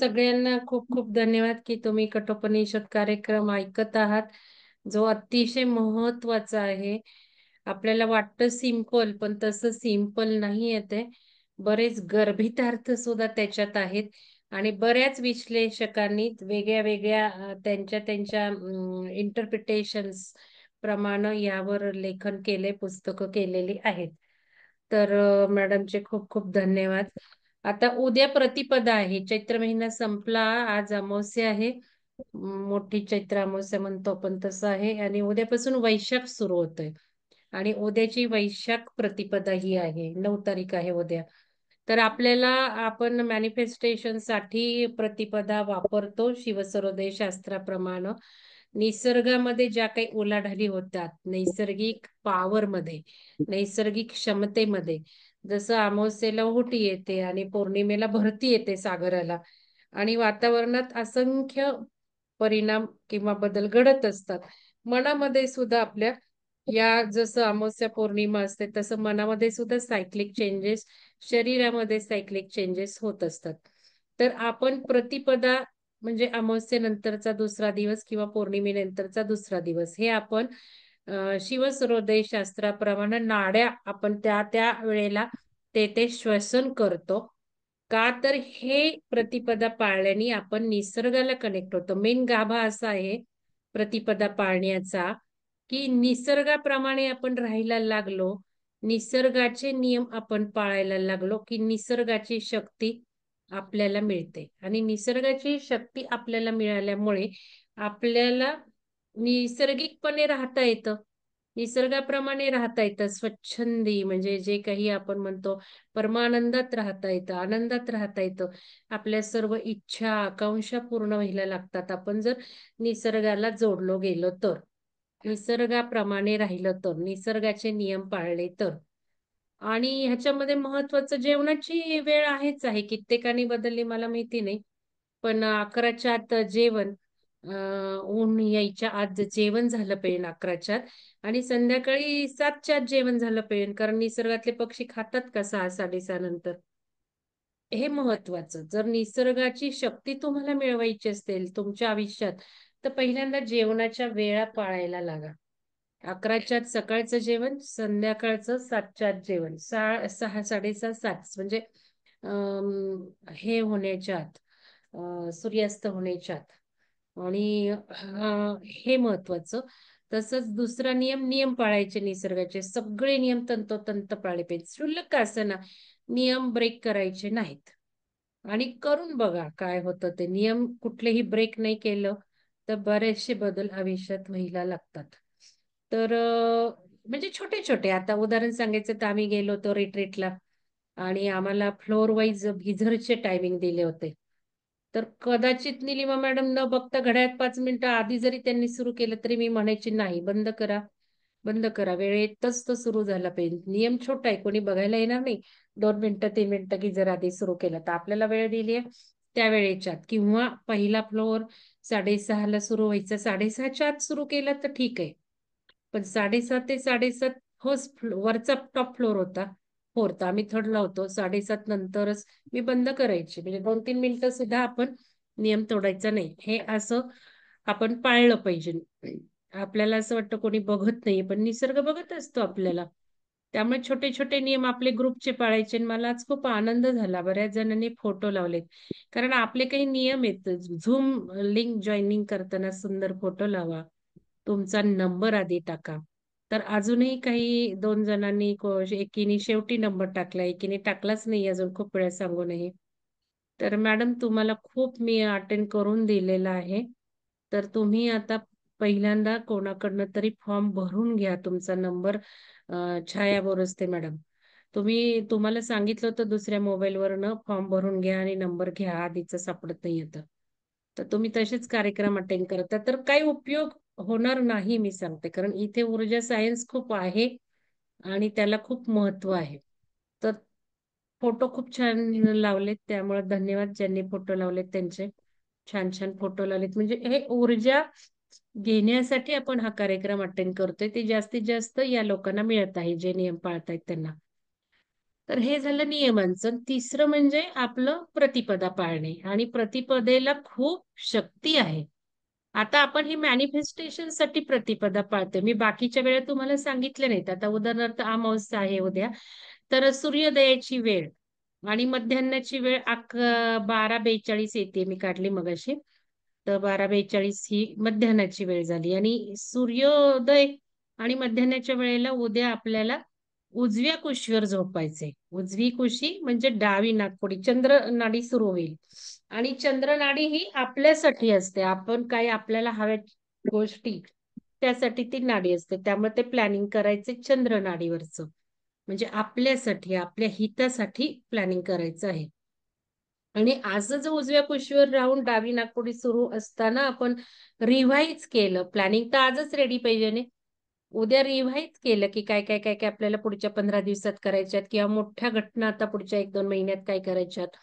सगळ्यांना खूप खूप धन्यवाद की तुम्ही कठोपनिषद कार्यक्रम ऐकत आहात जो अतिशय महत्वाचा आहे आपल्याला वाटतं सिंपल पण तसं सिंपल नाही येते बरेच गर्भितार्थ सुद्धा त्याच्यात आहेत आणि बऱ्याच विश्लेषकांनी वेगळ्या वेगळ्या त्यांच्या त्यांच्या इंटरप्रिटेशन्स प्रमाणे यावर लेखन केले पुस्तकं केलेली आहेत तर मॅडमचे खूप खूप धन्यवाद आता उद्या प्रतिपदा आहे चैत्र महिना संपला आज अमावस्या आहे मोठी चैत्र अमावस्या म्हणतो आपण तसं आहे आणि उद्यापासून वैशाख सुरू आहे आणि उद्याची वैशाख प्रतिपदा ही आहे नऊ तारीख आहे उद्या तर आपल्याला आपण मॅनिफेस्टेशन साठी प्रतिपदा वापरतो शिवसरोदय शास्त्राप्रमाणे निसर्गामध्ये ज्या काही ओलाढाली होतात नैसर्गिक पॉवर मध्ये नैसर्गिक क्षमतेमध्ये जसं अमावस्येला ओटी येते आणि पौर्णिमेला भरती येते सागराला आणि वातावरणात असंख्य परिणाम किंवा बदल घडत असतात मनामध्ये सुद्धा आपल्या या जसं अमावस्या पौर्णिमा असते तसं मनामध्ये सुद्धा सायक्लिक चेंजेस शरीरामध्ये सायक्लिक चेंजेस होत असतात तर आपण प्रतिपदा म्हणजे अमावस्येनंतरचा दुसरा दिवस किंवा पौर्णिमेनंतरचा दुसरा दिवस हे आपण शास्त्राप्रमाणे नाड्या आपण त्या त्या वेळेला ते श्वसन करतो का तर हे प्रतिपदा पाळल्याने आपण निसर्गाला कनेक्ट होतो मेन गाभा असा आहे प्रतिपदा पाळण्याचा की निसर्गाप्रमाणे आपण राहायला लागलो निसर्गाचे नियम आपण पाळायला लागलो की निसर्गाची शक्ती आपल्याला मिळते आणि निसर्गाची शक्ती आपल्याला मिळाल्यामुळे आपल्याला निसर्गिकपणे राहता येतं निसर्गाप्रमाणे राहता येतं स्वच्छंदी म्हणजे जे काही आपण म्हणतो परमानंदात राहता येतं आनंदात राहता येतं आपल्या सर्व इच्छा आकांक्षा पूर्ण व्हायला लागतात आपण जर निसर्गाला जोडलो गेलो तर निसर्गाप्रमाणे राहिलं तर निसर्गाचे नियम पाळले तर आणि ह्याच्यामध्ये महत्वाचं जेवणाची वेळ आहेच आहे कित्येकाने बदलली मला माहिती नाही पण अकराच्या आत जेवण ऊन यायच्या आत जेवण झालं पेन अकराच्या आणि संध्याकाळी सातच्यात जेवण झालं पेन कारण निसर्गातले पक्षी खातात का सहा साडेसहा नंतर हे महत्वाचं जर निसर्गाची शक्ती तुम्हाला मिळवायची असेल तुमच्या आयुष्यात तर पहिल्यांदा जेवणाच्या वेळा पाळायला लागा अकराच्यात सकाळचं जेवण संध्याकाळचं सातच्यात जेवण सहा सहा साडेसहा सात म्हणजे हे होण्याच्या आत सूर्यास्त होण्याच्या आत आणि हे महत्वाचं तसंच दुसरा नियम नियम पाळायचे निसर्गाचे सगळे नियम तंतोतंत पाळले पाहिजे शुल्लक असताना नियम ब्रेक करायचे नाहीत आणि करून बघा काय होतं ते नियम कुठलेही ब्रेक नाही केलं तर बरेचसे बदल आयुष्यात व्हायला लागतात तर म्हणजे छोटे छोटे आता उदाहरण सांगायचं तर आम्ही गेलो होतो रिट्रीटला आणि आम्हाला फ्लोर वाईज भिझरचे टायमिंग दिले होते तर कदाचित निलिमा मॅडम न बघता घड्याळ पाच मिनिटं आधी जरी त्यांनी सुरू केलं तरी मी म्हणायची नाही बंद करा बंद करा वेळेतच तो सुरू झाला पाहिजे नियम छोटा आहे कोणी बघायला येणार नाही दोन मिनिटं तीन मिनिटं की जर आधी सुरू केलं तर आपल्याला वेळ दिली आहे त्या वेळेच्यात किंवा पहिला फ्लोअर साडेसहाला सुरू व्हायचं साडेसहाच्या आत सुरू केलं तर ठीक आहे पण साडेसहा ते साडेसात फर्स्ट वरचा टॉप फ्लोअर होता फोर्थ आम्ही थर्डला होतो साडेसात नंतरच मी बंद करायची म्हणजे दोन तीन मिनिटं सुद्धा आपण नियम तोडायचा नाही हे असं आपण पाळलं पाहिजे आपल्याला असं वाटतं कोणी बघत नाही पण निसर्ग बघत असतो आपल्याला त्यामुळे छोटे छोटे नियम आपले ग्रुपचे पाळायचे मला आज खूप आनंद झाला बऱ्याच जणांनी फोटो लावलेत कारण आपले काही नियम आहेत झूम लिंक जॉईनिंग करताना सुंदर फोटो लावा तुमचा नंबर आधी टाका तर अजूनही काही दोन जणांनी एकीने शेवटी नंबर टाकला एकीने टाकलाच नाही अजून खूप वेळा सांगूनही तर मॅडम तुम्हाला खूप मी अटेंड करून दिलेला आहे तर तुम्ही आता पहिल्यांदा कोणाकडनं तरी फॉर्म भरून घ्या तुमचा नंबर छायावर असते मॅडम तुम्ही तुम्हाला सांगितलं होतं दुसऱ्या मोबाईलवरनं फॉर्म भरून घ्या आणि नंबर घ्या आधीच सापडत नाही येतं तर तुम्ही तसेच कार्यक्रम अटेंड करता तर काही उपयोग होणार नाही मी सांगते कारण इथे ऊर्जा सायन्स खूप आहे आणि त्याला खूप महत्व आहे तर फोटो खूप छान लावलेत त्यामुळे धन्यवाद ज्यांनी फोटो लावलेत त्यांचे छान छान फोटो लावलेत म्हणजे हे ऊर्जा घेण्यासाठी आपण हा कार्यक्रम अटेंड करतोय ते जास्तीत जास्त या लोकांना मिळत आहे जे नियम पाळतायत त्यांना तर हे झालं नियमांचं तिसरं म्हणजे आपलं प्रतिपदा पाळणे आणि प्रतिपदेला खूप शक्ती आहे आता आपण ही मॅनिफेस्टेशन साठी प्रतिपदा पाळतोय मी बाकीच्या वेळेला तुम्हाला सांगितलं नाहीत आता उदाहरणार्थ अमावस्या आहे उद्या तर सूर्योदयाची वेळ आणि मध्यान्नाची वेळ अक बारा बेचाळीस येते मी काढली मग अशी तर बारा बेचाळीस ही मध्यान्हाची वेळ झाली आणि सूर्योदय आणि मध्यान्हाच्या वेळेला उद्या आपल्याला उजव्या कुशीवर झोपायचे उजवी कुशी म्हणजे डावी नागपुडी चंद्र नाडी सुरू होईल आणि चंद्रनाडी ही आपल्यासाठी असते आपण काही आपल्याला हव्या गोष्टी त्यासाठी ती नाडी असते त्यामुळे ते प्लॅनिंग करायचे चंद्रनाडीवरच म्हणजे आपल्यासाठी आपल्या हितासाठी प्लॅनिंग करायचं आहे आणि आज जो उजव्या कुशीवर राहून डावी नागपुडी सुरू असताना आपण रिव्हाइज केलं प्लॅनिंग तर आजच रेडी पाहिजे उद्या रिव्हाइज केलं की काय काय काय काय आपल्याला पुढच्या पंधरा दिवसात करायच्यात किंवा मोठ्या घटना आता पुढच्या एक दोन महिन्यात काय करायच्यात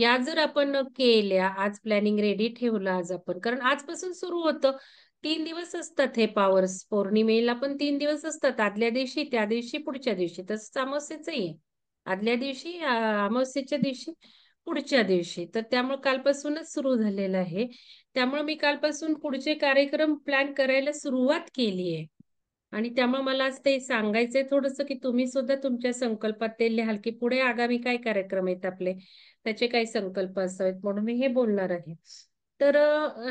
या जर आपण केल्या आज प्लॅनिंग रेडी ठेवलं आज आपण कारण आजपासून सुरू होतं तीन दिवस असतात हे पॉवर्स पौर्णिमेला पण तीन दिवस असतात आदल्या दिवशी त्या दिवशी पुढच्या दिवशी तसंच अमावस्येचं आहे आदल्या दिवशी अमावस्येच्या दिवशी पुढच्या दिवशी तर त्यामुळे कालपासूनच सुरू झालेलं आहे त्यामुळे मी कालपासून पुढचे कार्यक्रम प्लॅन करायला सुरुवात केली आहे आणि त्यामुळे मला असं ते सांगायचंय थोडंसं की तुम्ही सुद्धा तुमच्या संकल्पात ते लिहाल की पुढे आगामी काय कार्यक्रम आहेत आपले त्याचे काय संकल्प असावेत म्हणून मी हे बोलणार आहे तर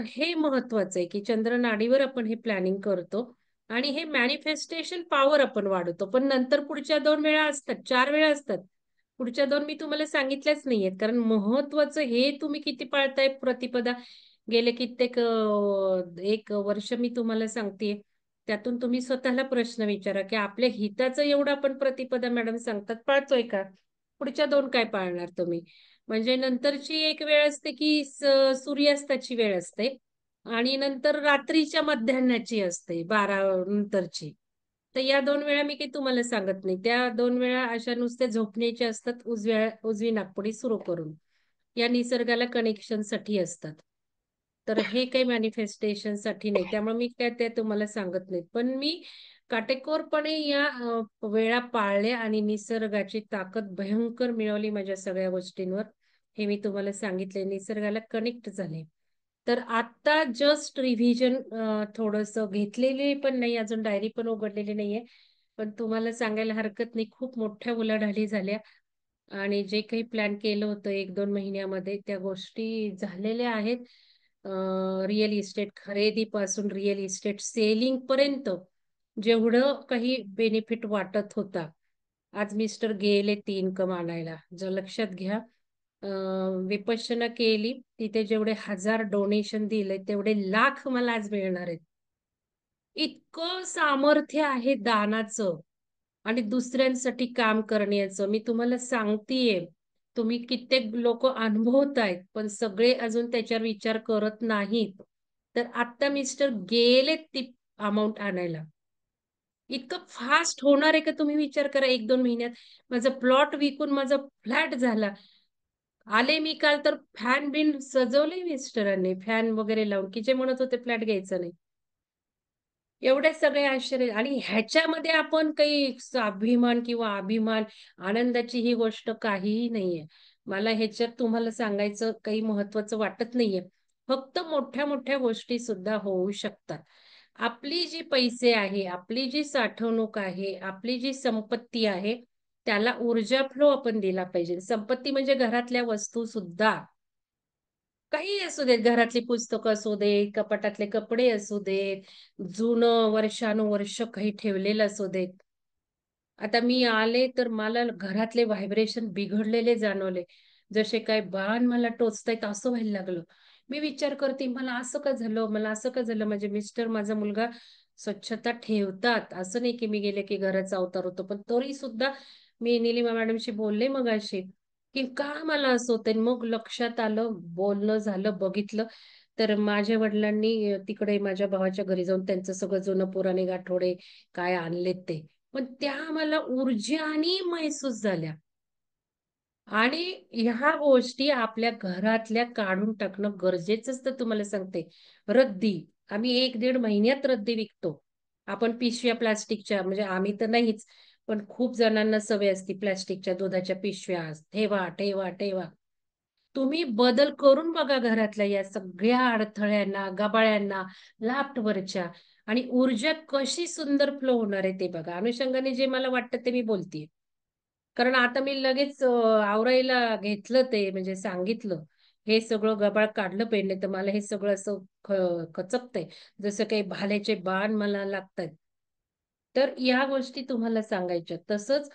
हे महत्वाचं आहे की चंद्र नाडीवर आपण हे प्लॅनिंग करतो आणि हे मॅनिफेस्टेशन पॉवर आपण वाढवतो पण नंतर पुढच्या दोन वेळा असतात चार वेळा असतात पुढच्या दोन मी तुम्हाला सांगितल्याच नाहीयेत कारण महत्वाचं हे तुम्ही किती पाळताय प्रतिपदा गेले कित्येक एक वर्ष मी तुम्हाला सांगते त्यातून तुम्ही स्वतःला प्रश्न विचारा की आपल्या हिताचं एवढं आपण प्रतिपदा मॅडम सांगतात पाळतोय का पुढच्या दोन काय पाळणार तुम्ही म्हणजे नंतरची एक वेळ असते की सूर्यास्ताची वेळ असते आणि नंतर रात्रीच्या मध्यान्हाची असते बारा नंतरची तर या दोन वेळा मी काही तुम्हाला सांगत नाही त्या दोन वेळा अशा नुसत्या झोपण्याच्या असतात उजव्या उजवी नागपुडी सुरू करून या निसर्गाला कनेक्शन साठी असतात तर हे काही साठी नाही त्यामुळे मी काय ते तुम्हाला सांगत नाही पण मी काटेकोरपणे या वेळा पाळल्या आणि निसर्गाची ताकद भयंकर मिळवली माझ्या सगळ्या गोष्टींवर हे मी तुम्हाला सांगितले निसर्गाला कनेक्ट झाले तर आता जस्ट रिव्हिजन थोडस घेतलेले पण नाही अजून डायरी पण उघडलेली नाहीये पण तुम्हाला सांगायला हरकत नाही खूप मोठ्या उलाढाली झाल्या आणि जे काही प्लॅन केलं होतं एक दोन महिन्यामध्ये त्या गोष्टी झालेल्या आहेत रिअल इस्टेट पासून रिअल इस्टेट सेलिंग पर्यंत जेवढं काही बेनिफिट वाटत होता आज मिस्टर गेले ती इन्कम आणायला जर लक्षात घ्या विपशन केली तिथे जेवढे हजार डोनेशन दिले तेवढे लाख मला आज मिळणार आहेत इतकं सामर्थ्य आहे दानाचं आणि दुसऱ्यांसाठी काम करण्याचं मी तुम्हाला सांगतेय तुम्ही कित्येक लोक अनुभवतायत पण सगळे अजून त्याच्यावर विचार करत नाहीत तर आता मिस्टर गेले ती अमाऊंट आणायला इतकं फास्ट होणार आहे का तुम्ही विचार करा एक दोन महिन्यात माझा प्लॉट विकून माझा फ्लॅट झाला आले मी काल तर फॅन बिन सजवले मिस्टरांनी फॅन वगैरे लावून की जे म्हणत होते फ्लॅट घ्यायचा नाही एवढे सगळे आश्चर्य आणि ह्याच्यामध्ये आपण काही अभिमान किंवा अभिमान आनंदाची ही गोष्ट काहीही नाहीये मला ह्याच्यात तुम्हाला सांगायचं काही महत्वाचं वाटत नाहीये फक्त मोठ्या मोठ्या गोष्टी सुद्धा होऊ शकतात आपली जी पैसे आहे आपली जी साठवणूक आहे आपली जी संपत्ती आहे त्याला ऊर्जा फ्लो आपण दिला पाहिजे संपत्ती म्हणजे घरातल्या वस्तू सुद्धा काही असू देत घरातली पुस्तकं असू दे कपाटातले कपडे असू देत जुनं वर्षानुवर्ष काही ठेवलेलं असू देत आता मी आले तर मला घरातले व्हायब्रेशन बिघडलेले जाणवले जसे काय बाण मला टोचतायत असं व्हायला लागलं मी विचार करते मला असं का झालं मला असं का झालं म्हणजे मिस्टर माझा मुलगा स्वच्छता ठेवतात असं नाही की मी गेले की घराचा अवतार होतो पण तरी सुद्धा मी निलिमा मॅडमशी बोलले मग अशी की का मला असं होतं मग लक्षात आलं बोलणं झालं बघितलं तर माझ्या वडिलांनी तिकडे माझ्या भावाच्या घरी जाऊन त्यांचं सगळं जुनं पुराणे गाठोडे काय आणलेत ते पण त्या मला ऊर्जानी महसूस झाल्या आणि ह्या गोष्टी आपल्या घरातल्या काढून टाकणं गरजेचंच तर तुम्हाला सांगते रद्दी आम्ही एक दीड महिन्यात रद्दी विकतो आपण पिशव्या प्लास्टिकच्या म्हणजे आम्ही तर नाहीच पण खूप जणांना सवय असते प्लॅस्टिकच्या दुधाच्या पिशव्या ठेवा ठेवा ठेवा तुम्ही बदल करून बघा घरातल्या या सगळ्या अडथळ्यांना गबाळ्यांना लाफ्टवरच्या आणि ऊर्जा कशी सुंदर फ्लो होणार आहे ते बघा अनुषंगाने जे मला वाटतं ते मी बोलते कारण आता मी लगेच आवराईला घेतलं ते म्हणजे सांगितलं हे सगळं गबाळ काढलं पेंडे तर मला हे सगळं असं खचकतंय जसं काही भाल्याचे बाण मला लागतात तर या गोष्टी तुम्हाला सांगायच्या तसंच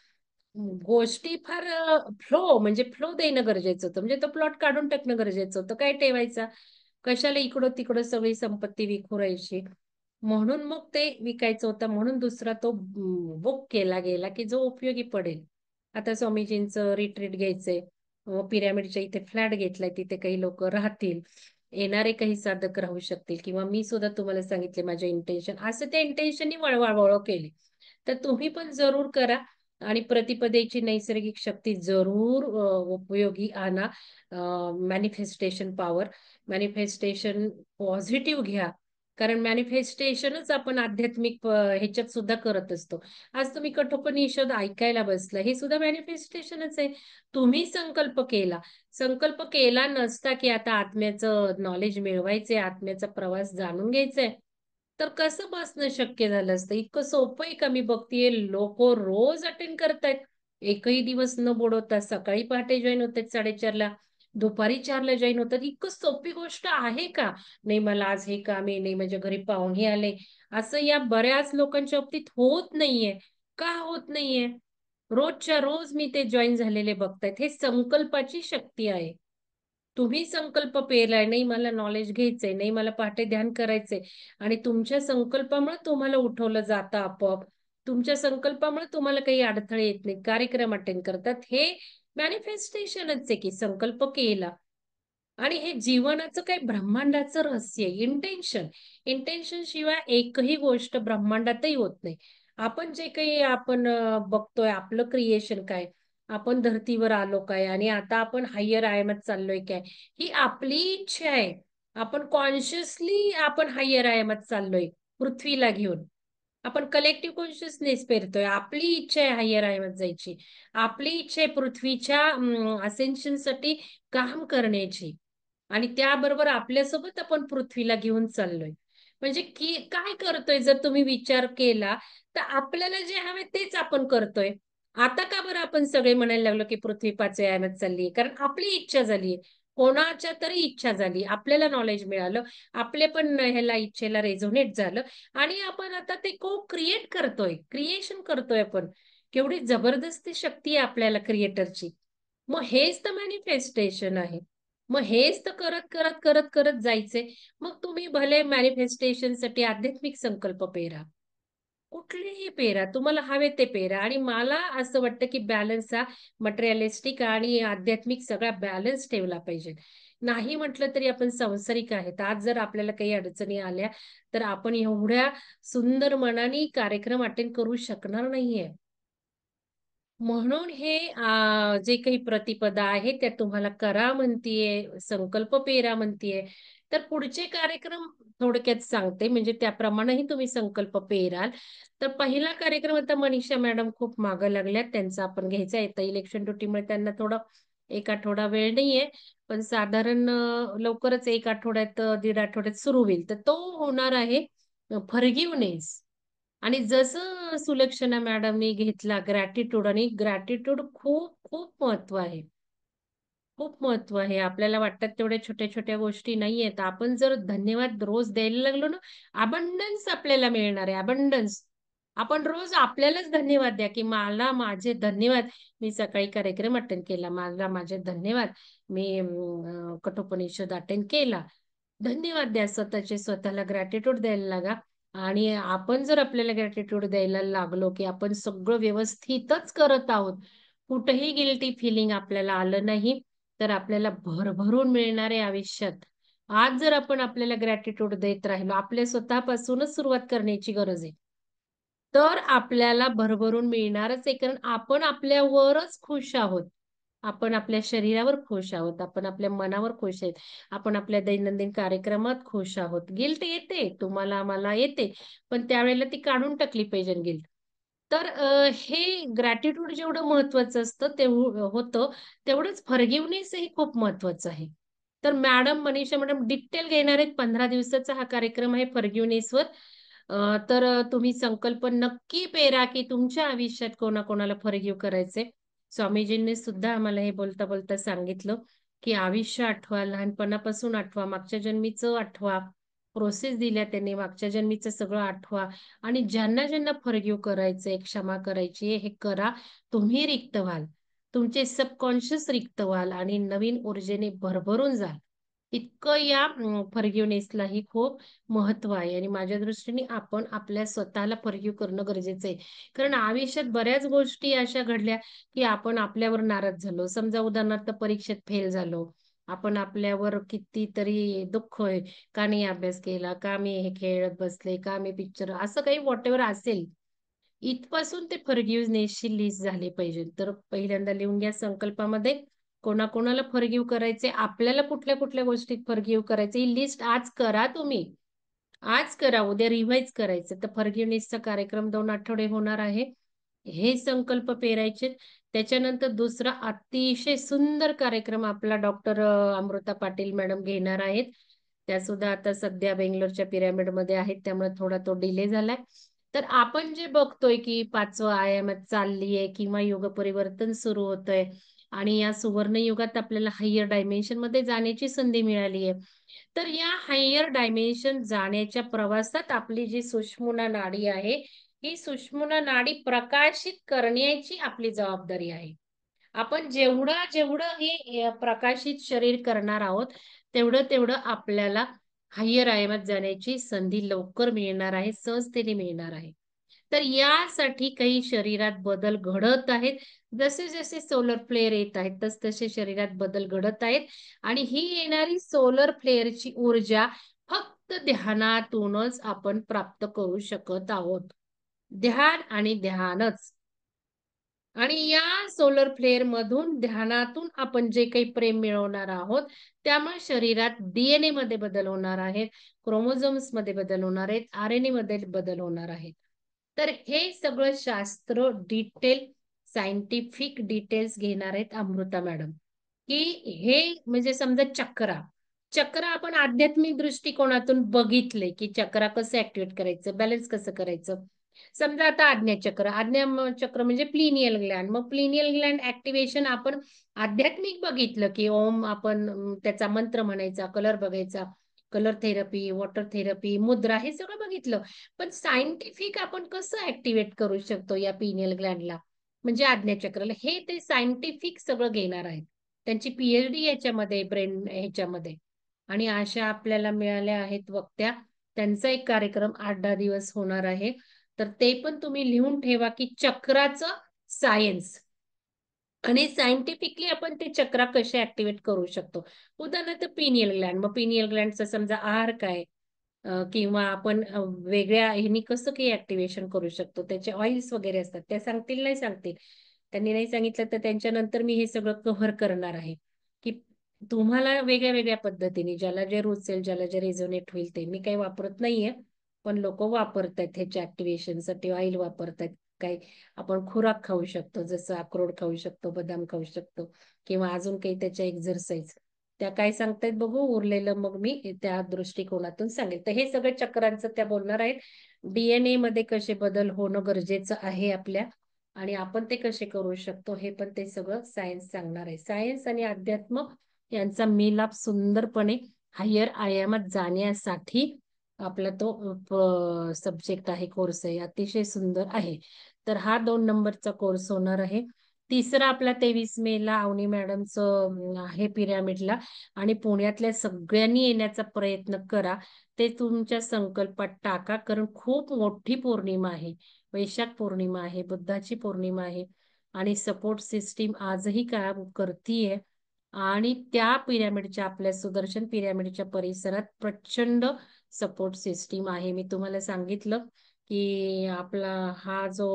गोष्टी फार फ्लो म्हणजे फ्लो देणं गरजेचं होतं म्हणजे तो प्लॉट काढून टाकणं गरजेचं होतं काय ठेवायचा कशाला इकडं तिकडं सगळी संपत्ती विखुरायची म्हणून मग ते विकायचं होतं म्हणून दुसरा तो बुक केला गेला की जो उपयोगी पडेल आता स्वामीजींचं रिट्रीट घ्यायचंय पिरॅमिडच्या इथे फ्लॅट घेतलाय तिथे काही लोक राहतील येणारे काही साधक राहू शकतील किंवा मी सुद्धा तुम्हाला सांगितले माझे इंटेन्शन असं त्या इंटेन्शननी वळवळवळ केले, तर तुम्ही पण जरूर करा आणि प्रतिपदेची नैसर्गिक शक्ती जरूर उपयोगी आणा मॅनिफेस्टेशन पॉवर मॅनिफेस्टेशन पॉझिटिव्ह घ्या कारण मॅनिफेस्टेशनच आपण आध्यात्मिक ह्याच्यात सुद्धा करत असतो आज तुम्ही कठोपनिषद ऐकायला बसला हे सुद्धा मॅनिफेस्टेशनच आहे तुम्ही संकल्प केला संकल्प केला नसता की आता आत्म्याचं नॉलेज मिळवायचंय आत्म्याचा प्रवास जाणून घ्यायचाय तर कसं बसणं शक्य झालं असतं इतकं सोपं आहे का मी बघतीये लोक रोज अटेंड करतायत एकही दिवस न बुडवता सकाळी पहाटे जॉईन होतात साडेचारला दुपारी चारला जॉईन होतात इतकं सोपी गोष्ट आहे का नाही मला आज हे काम आहे नाही माझ्या घरी पाहुणे आले असं या बऱ्याच लोकांच्या बाबतीत होत नाहीये का होत नाहीये रोजच्या रोज मी ते जॉईन झालेले बघतायत हे संकल्पाची शक्ती आहे तुम्ही संकल्प पेरलाय नाही मला नॉलेज घ्यायचंय नाही मला पहाटे ध्यान करायचंय आणि तुमच्या संकल्पामुळे तुम्हाला उठवलं जातं आपोआप तुमच्या संकल्पामुळे तुम्हाला काही अडथळे येत नाही कार्यक्रम अटेंड करतात हे मॅनिफेस्टेशनच आहे की संकल्प केला आणि हे जीवनाचं काही ब्रह्मांडाचं रहस्य इंटेन्शन इंटेन्शन शिवाय एकही गोष्ट ब्रह्मांडातही होत नाही आपण जे काही आपण बघतोय आपलं क्रिएशन काय आपण धर्तीवर आलो काय आणि आता आपण हायर आयमात चाललोय काय ही आपली इच्छा आहे आपण कॉन्शियसली आपण हायर आयमात चाललोय पृथ्वीला घेऊन आपण कलेक्टिव्ह कॉन्शियसनेस पेरतोय आपली इच्छा आहे हायर आयमात जायची आपली इच्छा आहे पृथ्वीच्या असेन्शनसाठी काम करण्याची आणि त्याबरोबर आपल्यासोबत आपण पृथ्वीला घेऊन चाललोय म्हणजे की काय करतोय जर तुम्ही विचार केला तर आपल्याला जे हवे तेच आपण करतोय आता का बरं आपण सगळे म्हणायला लागलो की पृथ्वी पाचव्या आयमात चालली कारण आपली इच्छा झालीय कोणाच्या तरी इच्छा झाली आपल्याला नॉलेज मिळालं आपले पण ह्याला इच्छेला रेझोनेट झालं आणि आपण आता ते को क्रिएट करतोय क्रिएशन करतोय आपण केवढी जबरदस्ती शक्ती आहे आपल्याला क्रिएटरची मग हेच तर मॅनिफेस्टेशन आहे मग हेच तर करत करत करत करत जायचे मग तुम्ही भले मॅनिफेस्टेशनसाठी आध्यात्मिक संकल्प पेरा कुठलेही पेरा तुम्हाला हवे ते पेरा आणि मला असं वाटतं की बॅलन्स हा मटेरियलिस्टिक आणि आध्यात्मिक सगळा बॅलन्स ठेवला पाहिजे नाही म्हटलं तरी आपण संसारिक आहेत आज जर आपल्याला काही अडचणी आल्या तर आपण एवढ्या सुंदर मनाने कार्यक्रम अटेंड करू शकणार नाहीये म्हणून हे जे काही प्रतिपदा आहे त्या तुम्हाला करा म्हणतीये संकल्प पेरा म्हणतीये तर पुढचे कार्यक्रम थोडक्यात सांगते म्हणजे त्याप्रमाणेही तुम्ही संकल्प पेराल तर पहिला कार्यक्रम आता मनीषा मॅडम खूप मागं लागल्यात त्यांचा आपण घ्यायचा आहे इलेक्शन ड्युटीमुळे त्यांना थोडं एक आठवडा वेळ नाहीये पण साधारण लवकरच एक आठवड्यात दीड आठवड्यात सुरू होईल तर तो होणार आहे फरगिवनेस आणि जसं सुलक्षणा मॅडमनी घेतला ग्रॅटिट्यूड आणि ग्रॅटिट्यूड खूप खूप महत्व आहे खूप महत्व आहे आपल्याला वाटतात तेवढ्या छोट्या छोट्या गोष्टी नाहीयेत आपण जर धन्यवाद रोज द्यायला लागलो ना अबंडन्स आपल्याला मिळणार आहे अबंडन्स आपण रोज आपल्यालाच धन्यवाद द्या की मला माझे धन्यवाद मी सकाळी कार्यक्रम अटेंड केला मला माझे धन्यवाद मी कठोपनिषद अटेंड केला धन्यवाद द्या स्वतःचे स्वतःला ग्रॅटिट्यूड द्यायला लागा आणि आपण जर आपल्याला ग्रॅटिट्यूड द्यायला लागलो की आपण सगळं व्यवस्थितच करत आहोत कुठेही गिल्टी फिलिंग आपल्याला आलं नाही तर आपल्याला भरभरून मिळणारे आयुष्यात आज जर आपण आपल्याला ग्रॅटिट्यूड देत राहिलो आपल्या स्वतःपासूनच सुरुवात करण्याची गरज आहे तर आपल्याला भरभरून मिळणारच आहे कारण आपण आपल्यावरच खुश आहोत आपण आपल्या शरीरावर खुश आहोत आपण आपल्या मनावर खुश आहेत आपण आपल्या दैनंदिन कार्यक्रमात खुश आहोत गिल्ट येते तुम्हाला आम्हाला येते पण त्यावेळेला ती काढून टाकली पाहिजे गिल्ट तर हे ग्रॅटिट्यूड जेवढं महत्वाचं असतं तेवढं होतं तेवढंच फरगिवनेस हे खूप महत्वाचं आहे तर मॅडम मनीषा मॅडम डिटेल घेणार आहेत पंधरा दिवसाचा हा कार्यक्रम आहे फरगिवनेसवर तर तुम्ही संकल्प नक्की पेरा की तुमच्या आयुष्यात कोणाकोणाला फरगिव करायचे स्वामीजींनी सुद्धा आम्हाला हे बोलता बोलता सांगितलं की आयुष्य आठवा लहानपणापासून आठवा मागच्या जन्मीचं आठवा प्रोसेस दिल्या त्यांनी मागच्या जन्मीचं सगळं आठवा आणि ज्यांना ज्यांना फरगिव करायचंय क्षमा करायची हे करा तुम्ही रिक्त व्हाल तुमचे सबकॉन्शियस रिक्त व्हाल आणि नवीन ऊर्जेने भरभरून जाल इतकं या ही खूप महत्व आहे आणि माझ्या दृष्टीने आपण आपल्या स्वतःला फर्गिव करणं गरजेचं आहे कारण आयुष्यात बऱ्याच गोष्टी अशा घडल्या की आपण आपल्यावर नाराज झालो समजा उदाहरणार्थ परीक्षेत फेल झालो आपण आपल्यावर कितीतरी दुःख आहे का नाही अभ्यास केला का मी हे खेळत बसले का मी पिक्चर असं काही वॉट एव्हर असेल इथपासून ते नेशी लिस्ट झाली पाहिजे तर पहिल्यांदा लिहून घ्या संकल्पामध्ये कोणाकोणाला फर्गीव करायचे आपल्याला कुठल्या कुठल्या गोष्टीत फरगीव करायचे ही लिस्ट आज करा तुम्ही आज करा उद्या रिव्हाइज करायचं तर फर्गिवनेसचा कार्यक्रम दोन आठवडे होणार आहे हे संकल्प पेरायचे त्याच्यानंतर दुसरा अतिशय सुंदर कार्यक्रम आपला डॉक्टर अमृता पाटील मॅडम घेणार आहेत त्या सुद्धा आता सध्या बेंगलोरच्या मध्ये आहेत त्यामुळे थोडा तो डिले झालाय तर आपण जे बघतोय की पाचवं आयामात चाललीये किंवा युग परिवर्तन सुरू होतंय आणि या सुवर्ण युगात आपल्याला हायर डायमेन्शन मध्ये जाण्याची संधी मिळाली आहे तर या हायर डायमेन्शन जाण्याच्या प्रवासात आपली जी सुष्मुना नाडी आहे ही सुष्मना नाडी प्रकाशित करण्याची आपली जबाबदारी आहे आपण जेवढं जेवढं हे प्रकाशित शरीर करणार आहोत तेवढं तेवढं आपल्याला हायर आयामात जाण्याची संधी लवकर मिळणार आहे सहजतेने मिळणार आहे तर यासाठी काही शरीरात बदल घडत आहेत जसे जसे सोलर फ्लेअर येत आहेत तस तसे शरीरात बदल घडत आहेत आणि ही येणारी सोलर फ्लेअरची ऊर्जा फक्त ध्यानातूनच आपण प्राप्त करू शकत आहोत ध्यान आणि ध्यानच आणि या सोलर फ्लेअर मधून ध्यानातून आपण जे काही प्रेम मिळवणार आहोत त्यामुळे शरीरात डीएनए मध्ये बदल होणार आहेत क्रोमोझोम्स मध्ये बदल होणार आहेत आर एन ए मध्ये बदल होणार आहेत तर हे सगळं शास्त्र डिटेल सायंटिफिक डिटेल्स घेणार आहेत अमृता मॅडम की हे म्हणजे समजा चक्रा चक्र आपण आध्यात्मिक दृष्टिकोनातून बघितले की चक्रा कसं ऍक्टिव्हेट करायचं बॅलन्स कसं करायचं समजा आता आज्ञाचक्र चक्र म्हणजे प्लिनियल ग्लँड मग प्लिनियल ग्लँड ऍक्टिव्हेशन आपण आध्यात्मिक बघितलं की ओम आपण त्याचा मंत्र म्हणायचा कलर बघायचा कलर थेरपी वॉटर थेरपी मुद्रा हे सगळं बघितलं पण सायंटिफिक आपण कसं ऍक्टिव्हेट करू शकतो या पिनियल ग्लँडला म्हणजे चक्रला हे ते सायंटिफिक सगळं घेणार आहेत त्यांची पीएचडी याच्यामध्ये ब्रेन ह्याच्यामध्ये आणि अशा आपल्याला मिळाल्या आहेत वक्त्या त्यांचा एक कार्यक्रम आठ दहा दिवस होणार आहे तर ते पण तुम्ही लिहून ठेवा की चक्राचं सायन्स आणि सायंटिफिकली आपण ते चक्रा कसे ऍक्टिव्हेट करू शकतो उदाहरणार्थ पिनियल ग्लँड मग पिनियल ग्लँडचा समजा आहार काय किंवा आपण वेगळ्या ह्यानी कसं काही ऍक्टिव्हेशन करू शकतो त्याचे ऑइल्स वगैरे असतात त्या सांगतील नाही सांगतील त्यांनी नाही सांगितलं तर त्यांच्यानंतर मी हे सगळं कव्हर करणार आहे की तुम्हाला वेगळ्या वेगळ्या पद्धतीने ज्याला जे रुचेल ज्याला जे रेझोनेट होईल ते मी काही वापरत नाहीये पण लोक वापरतात ह्याच्या ऍक्टिव्हेशनसाठी साठी ऑइल वापरतात काही आपण खुराक खाऊ शकतो जसं अक्रोड खाऊ शकतो बदाम खाऊ शकतो किंवा अजून काही त्याच्या एक्झरसाइज त्या काय सांगतायत बघू उरलेलं मग मी त्या दृष्टिकोनातून सांगेल तर हे सगळं चक्रांचं त्या बोलणार आहेत डीएनए मध्ये कसे बदल होणं गरजेचं आहे आपल्या आणि आपण ते कसे करू शकतो हे पण ते सगळं सायन्स सांगणार आहे सायन्स आणि अध्यात्म यांचा मिलाप सुंदरपणे हायर आयामात जाण्यासाठी आपला तो सब्जेक्ट आहे कोर्स आहे अतिशय सुंदर आहे तर हा दोन नंबरचा कोर्स होणार आहे तिसरा आपला तेवीस मे ला अवनी मॅडमच आहे पिरामिडला आणि पुण्यातल्या सगळ्यांनी येण्याचा प्रयत्न करा ते तुमच्या संकल्पात टाका कारण खूप मोठी पौर्णिमा आहे वैशाख पौर्णिमा आहे बुद्धाची पौर्णिमा आहे आणि सपोर्ट सिस्टीम आजही काय करतीये आणि त्या पिरॅमिडच्या आपल्या सुदर्शन पिरामिडच्या परिसरात प्रचंड सपोर्ट सिस्टीम आहे मी तुम्हाला सांगितलं की आपला हा जो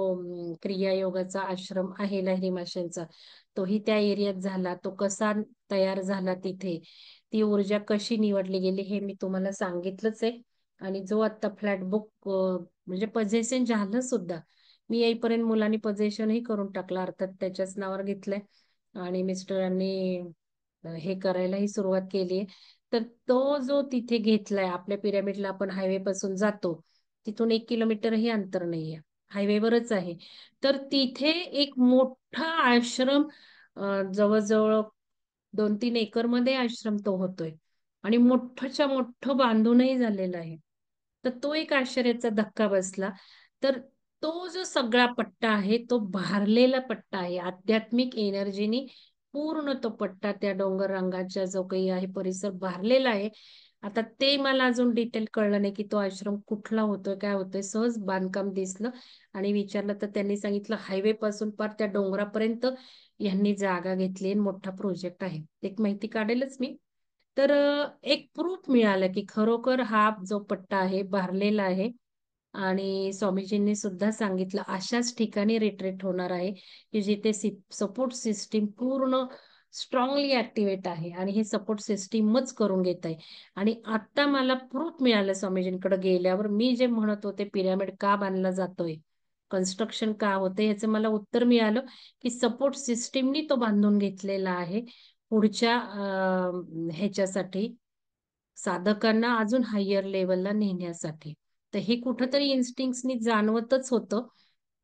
क्रिया योगाचा आश्रम आहे लहरी माशांचा तोही त्या एरियात झाला तो कसा तयार झाला तिथे ती ऊर्जा कशी निवडली गेली हे मी तुम्हाला सांगितलंच आहे आणि जो आता फ्लॅट बुक म्हणजे पजेशन झालं सुद्धा मी येईपर्यंत मुलांनी पजेशनही करून टाकलं अर्थात त्याच्याच नावावर घेतलंय आणि मिस्टरांनी हे करायलाही सुरुवात केली तर तो जो तिथे घेतलाय आपल्या पिरामिडला आपण हायवे पासून जातो तिथून एक किलोमीटरही अंतर नाहीये हायवेवरच आहे तर तिथे एक मोठा आश्रम जवळजवळ दोन तीन एकर मध्ये आश्रम तो होतोय आणि मोठच्या मोठ बांधूनही झालेलं आहे तर तो एक आश्चर्याचा धक्का बसला तर तो जो सगळा पट्टा आहे तो भारलेला पट्टा आहे आध्यात्मिक एनर्जीनी पूर्ण तो पट्टा त्या डोंगर रंगाचा जो काही आहे परिसर भरलेला आहे आता ते मला अजून डिटेल कळलं नाही की तो आश्रम कुठला होतोय काय होतोय सहज बांधकाम दिसलं आणि विचारलं तर त्यांनी सांगितलं हायवे पासून पार त्या डोंगरापर्यंत यांनी जागा घेतली मोठा प्रोजेक्ट आहे एक माहिती काढेलच मी तर एक प्रूफ मिळालं की खरोखर हा जो पट्टा आहे भरलेला आहे आणि स्वामीजींनी सुद्धा सांगितलं अशाच ठिकाणी रिट्रीट होणार आहे की जिथे सपोर्ट सिस्टीम पूर्ण स्ट्रॉंगली ऍक्टिव्हेट आहे आणि हे सपोर्ट सिस्टीमच करून घेत आहे आणि आता मला प्रूफ मिळालं स्वामीजींकडे गेल्यावर मी जे म्हणत होते पिरामिड का बांधला जातोय कन्स्ट्रक्शन का होते याचं मला उत्तर मिळालं की सपोर्ट सिस्टीमनी तो बांधून घेतलेला आहे पुढच्या ह्याच्यासाठी साधकांना अजून हायर लेवलला नेण्यासाठी तर हे कुठंतरी इन्स्टिंक्टनी जाणवतच होतं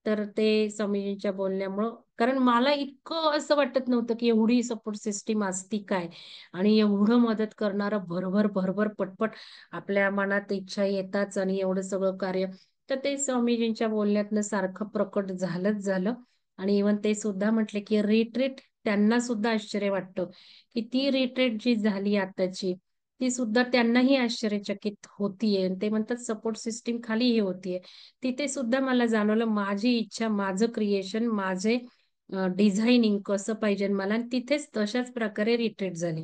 तर ते स्वामीजींच्या बोलण्यामुळं कारण मला इतकं असं वाटत नव्हतं की एवढी सपोर्ट सिस्टीम असती काय आणि एवढं मदत करणारं भरभर भरभर पटपट आपल्या मनात इच्छा येताच आणि एवढं सगळं कार्य तर ते स्वामीजींच्या बोलण्यातनं सारखं प्रकट झालंच झालं आणि इवन ते सुद्धा म्हटले की रिट्रीट त्यांना सुद्धा आश्चर्य वाटतं की ती रिट्रीट जी झाली आताची ती सुद्धा त्यांनाही आश्चर्यचकित होतीये ते म्हणतात सपोर्ट सिस्टीम खाली ही होतीये तिथे सुद्धा मला जाणवलं माझी इच्छा माझं क्रिएशन माझे डिझायनिंग कसं पाहिजे मला आणि तिथेच तशाच प्रकारे रिट्रीट झाले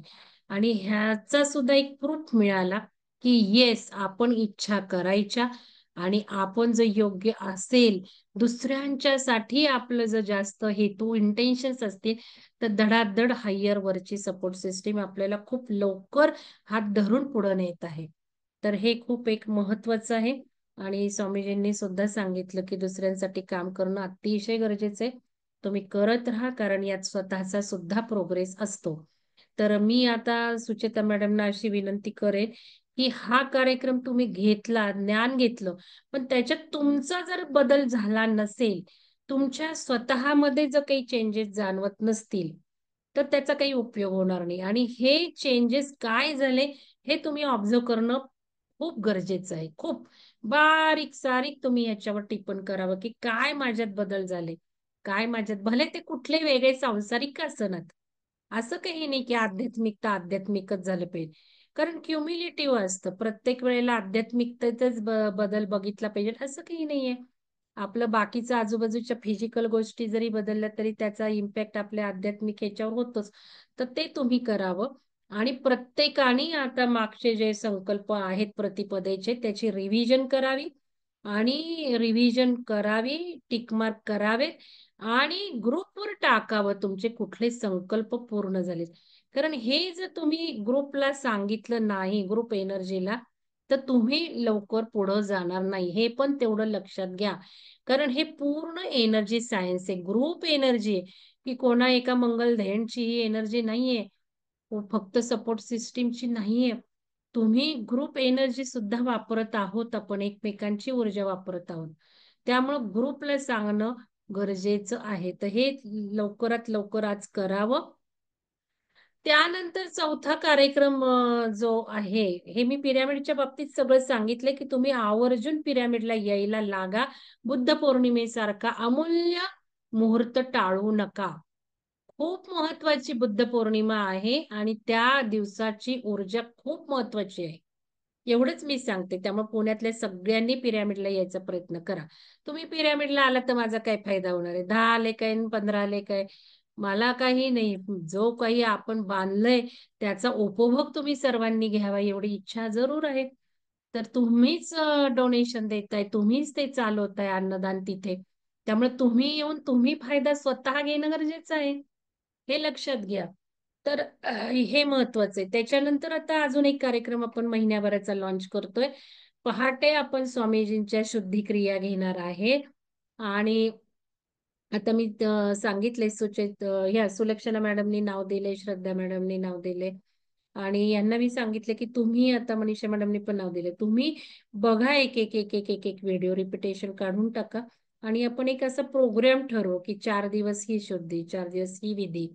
आणि ह्याचा सुद्धा एक प्रूफ मिळाला की येस आपण इच्छा करायच्या आणि आपण जर योग्य असेल दुसऱ्यांच्यासाठी आपलं जर जास्त हेतू इंटेन्शन्स असतील तर धडाधड हायर वरची सपोर्ट सिस्टीम आपल्याला खूप लवकर हात धरून पुढे नेत आहे तर हे खूप एक महत्वाचं आहे आणि स्वामीजींनी सुद्धा सांगितलं की दुसऱ्यांसाठी काम करणं अतिशय गरजेचं आहे तुम्ही करत राहा कारण यात स्वतःचा सुद्धा प्रोग्रेस असतो तर मी आता सुचेता मॅडमना अशी विनंती करेन की हा कार्यक्रम तुम्ही घेतला ज्ञान घेतलं पण त्याच्यात तुमचा जर बदल झाला नसेल तुमच्या स्वतःमध्ये जर काही चेंजेस जाणवत नसतील तर त्याचा काही उपयोग होणार नाही आणि हे चेंजेस काय झाले हे तुम्ही ऑब्झर्व करणं खूप गरजेचं आहे खूप बारीक सारीक तुम्ही याच्यावर टिप्पण करावं की काय माझ्यात बदल झाले काय माझ्यात भले ते कुठले वेगळे सांसारिक असणार असं काही नाही की आध्यात्मिकता आध्यात्मिकच झालं पाहिजे कारण क्युम्युलेटिव्ह असतं प्रत्येक वेळेला आध्यात्मिकतेतच बदल बघितला पाहिजे असं काही नाहीये आपलं बाकीचं आजूबाजूच्या फिजिकल गोष्टी जरी बदलल्या तरी त्याचा इम्पॅक्ट आपल्या आध्यात्मिक ह्याच्यावर होतोच तर ते तुम्ही करावं आणि प्रत्येकाने आता मागचे जे संकल्प आहेत प्रतिपदेचे त्याची रिव्हिजन करावी आणि रिव्हिजन करावी टिकमार्क करावेत आणि ग्रुपवर टाकावं तुमचे कुठले संकल्प पूर्ण झाले कारण हे जर तुम्ही ग्रुपला सांगितलं नाही ग्रुप एनर्जीला तर तुम्ही लवकर पुढं जाणार नाही हे पण तेवढं लक्षात घ्या कारण हे पूर्ण एनर्जी सायन्स आहे ग्रुप एनर्जी आहे की कोणा एका मंगल ध्येनची ही एनर्जी नाहीये फक्त सपोर्ट सिस्टीमची नाहीये तुम्ही ग्रुप एनर्जी सुद्धा वापरत आहोत आपण एकमेकांची ऊर्जा वापरत आहोत त्यामुळे ग्रुपला सांगणं गरजेचं आहे तर हे लवकरात लवकर आज करावं त्यानंतर चौथा कार्यक्रम जो आहे हे मी पिरॅमिडच्या बाबतीत सगळं सांगितलं की तुम्ही आवर्जून पिरॅमिडला यायला लागा बुद्ध पौर्णिमेसारखा अमूल्य मुहूर्त टाळू नका खूप महत्वाची बुद्ध पौर्णिमा आहे आणि त्या दिवसाची ऊर्जा खूप महत्वाची आहे एवढंच मी सांगते त्यामुळे पुण्यातल्या सगळ्यांनी पिरॅमिडला यायचा प्रयत्न करा तुम्ही पिरॅमिडला आला तर माझा काय फायदा होणार आहे दहा आले काय पंधरा आले काय मला काही नाही जो काही आपण बांधलंय त्याचा उपभोग तुम्ही सर्वांनी घ्यावा एवढी इच्छा जरूर आहे तर तुम्हीच डोनेशन देताय तुम्हीच ते चालवताय अन्नदान तिथे त्यामुळे तुम्ही येऊन तुम्ही फायदा स्वतः घेणं गरजेचं आहे हे लक्षात घ्या तर हे महत्वाचं आहे त्याच्यानंतर आता अजून एक कार्यक्रम आपण महिन्याभराचा लॉन्च करतोय पहाटे आपण स्वामीजींच्या शुद्धिक्रिया घेणार आहे आणि आता मी सांगितले सुचेत ह्या सुलक्षणा मॅडमनी नाव दिले श्रद्धा मॅडमनी नाव दिले आणि यांना मी सांगितले की तुम्ही आता मनीषा मॅडमनी पण नाव दिले तुम्ही बघा एक एक एक एक एक एक व्हिडिओ रिपिटेशन काढून टाका आणि आपण एक असा प्रोग्राम ठरव की चार दिवस ही शुद्धी चार दिवस ही विधी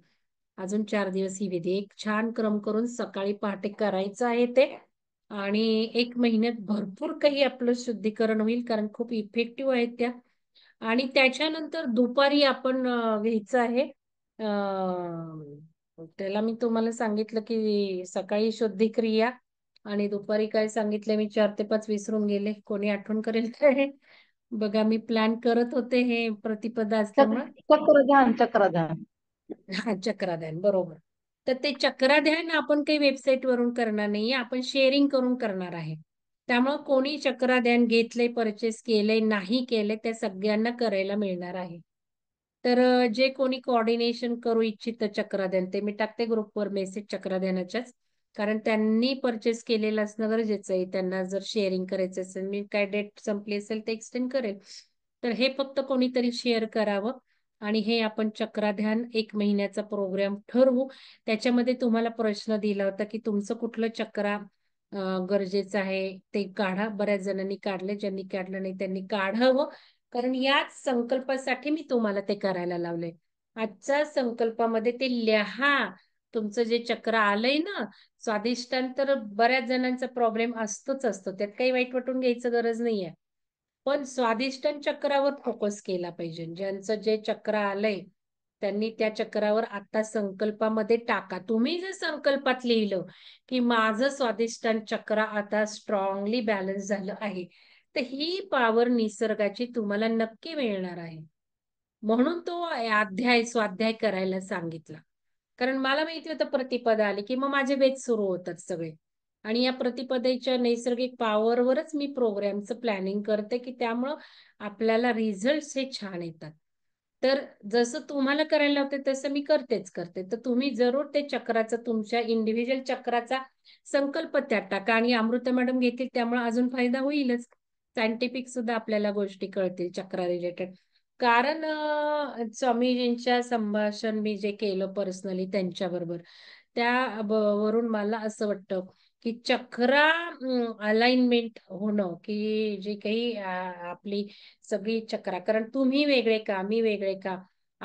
अजून चार दिवस ही विधी एक छान क्रम करून सकाळी पहाटे करायचं आहे ते आणि एक महिन्यात भरपूर काही आपलं शुद्धीकरण होईल कारण खूप इफेक्टिव्ह आहेत त्या आणि त्याच्यानंतर दुपारी आपण घ्यायचं आहे त्याला मी तुम्हाला सांगितलं की सकाळी शुद्धिक्रिया आणि दुपारी काय सांगितलं मी चार ते पाच विसरून गेले कोणी आठवण करेल काय बघा मी प्लॅन करत होते हे प्रतिपदा असताना चक्रधान चक्रधान हा चक्राध्यान बरोबर तर ते चक्राध्यान आपण काही वेबसाईट वरून करणार नाही आपण शेअरिंग करून करणार आहे त्यामुळे कोणी चक्राध्यान घेतले परचेस केले नाही केले त्या सगळ्यांना करायला मिळणार आहे तर जे कोणी कोऑर्डिनेशन करू इच्छित चक्राध्यान ते मी टाकते ग्रुपवर मेसेज चक्राध्यानाच्याच कारण त्यांनी परचेस केलेलं असणं गरजेचं आहे त्यांना जर शेअरिंग करायचं असेल मी काय डेट संपली असेल ते एक्सटेंड करेल तर हे फक्त कोणीतरी शेअर करावं आणि हे आपण चक्राध्यान एक महिन्याचा प्रोग्राम ठरवू त्याच्यामध्ये तुम्हाला प्रश्न दिला होता की तुमचं कुठलं चक्रा गरजेचं आहे ते काढा बऱ्याच जणांनी काढले ज्यांनी काढलं नाही त्यांनी काढावं कारण याच संकल्पासाठी मी तुम्हाला ते करायला लावले आजच्या संकल्पामध्ये ते लिहा तुमचं जे चक्र आलंय ना स्वादिष्टान तर बऱ्याच जणांचा प्रॉब्लेम असतोच असतो त्यात काही वाईट वाटून घ्यायचं गरज नाहीये पण स्वादिष्टान चक्रावर फोकस केला पाहिजे ज्यांचं जे चक्र आलंय त्यांनी त्या चक्रावर आता संकल्पामध्ये टाका तुम्ही जर संकल्पात लिहिलं की माझं स्वादिष्टान चक्र आता स्ट्रॉंगली बॅलन्स झालं आहे तर ही पावर निसर्गाची तुम्हाला नक्की मिळणार आहे म्हणून तो अध्याय स्वाध्याय करायला सांगितला कारण मला माहिती होतं प्रतिपद आली की मग माझे वेद सुरू होतात सगळे आणि या प्रतिपदेच्या नैसर्गिक पॉवरवरच मी प्रोग्रामचं प्लॅनिंग करते की त्यामुळं आपल्याला रिझल्ट हे छान येतात तर जसं तुम्हाला करायला लावते तसं मी करतेच करते तर तुम्ही जरूर ते चक्राचा तुमच्या इंडिव्हिज्युअल चक्राचा संकल्प त्यात टाका आणि अमृता मॅडम घेतील त्यामुळे अजून फायदा होईलच सायंटिफिक सुद्धा आपल्याला गोष्टी कळतील चक्रा रिलेटेड कारण स्वामीजींच्या संभाषण मी जे केलं पर्सनली त्यांच्याबरोबर त्या वरून मला असं वाटतं की चक्रा अलाइनमेंट होणं की जे काही आपली सगळी चक्रा कारण तुम्ही वेगळे का मी वेगळे का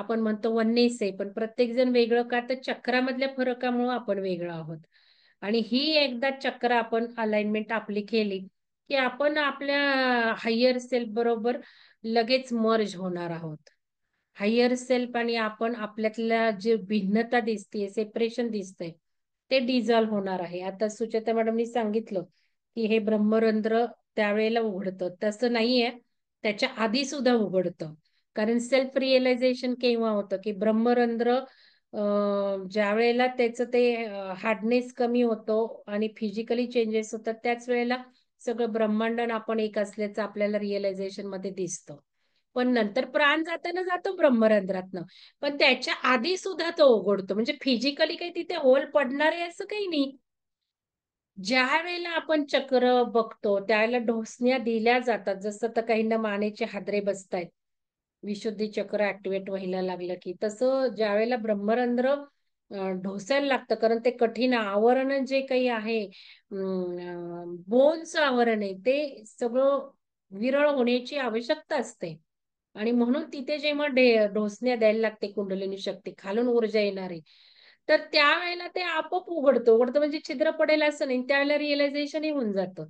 आपण म्हणतो वन्नेस आहे पण प्रत्येक जण वेगळं का तर चक्रामधल्या फरकामुळं आपण वेगळं आहोत आणि ही एकदा चक्र आपण अलाइनमेंट आपली केली की आपण आपल्या हायर सेल्फ बरोबर लगेच मर्ज होणार आहोत हायर सेल्फ आणि आपण आपल्यातल्या जे भिन्नता दिसते सेपरेशन दिसतंय ते डिझॉल्व्ह होणार आहे आता सुचेता मॅडमनी सांगितलं की हे ब्रह्मरंध्र त्यावेळेला उघडतं तसं नाहीये त्याच्या आधी सुद्धा उघडतं कारण सेल्फ रिअलायझेशन केव्हा होतं की ब्रह्मरंध्र ज्या वेळेला त्याचं ते हार्डनेस कमी होतो आणि फिजिकली चेंजेस होतात त्याच वेळेला सगळं ब्रह्मांडन आपण एक असल्याचं आपल्याला रिअलायझेशन मध्ये दिसतं पण नंतर प्राण जाताना जातो ब्रह्मरंद्रातन पण त्याच्या आधी सुद्धा तो ओघडतो म्हणजे फिजिकली काही तिथे होल पडणार आहे असं काही नाही ज्या वेळेला आपण चक्र बघतो त्यावेळेला ढोसण्या दिल्या जातात जसं तर काहींना मानेचे हादरे बसतायत विशुद्धी चक्र ऍक्टिवेट व्हायला लागलं की तसं ज्या वेळेला ब्रह्मरंध्र ढोसायला लागतं कारण ते कठीण आवरण जे काही आहे बोनचं आवरण आहे ते सगळं विरळ होण्याची आवश्यकता असते आणि म्हणून तिथे जेव्हा ढोसण्या द्यायला लागते कुंडलिनी शक्ती खालून ऊर्जा येणारी तर त्यावेळेला ते आपोआप उघडतं उघडतं म्हणजे छिद्र पडेल असं नाही त्यावेळेला रिअलायझेशनही होऊन जातं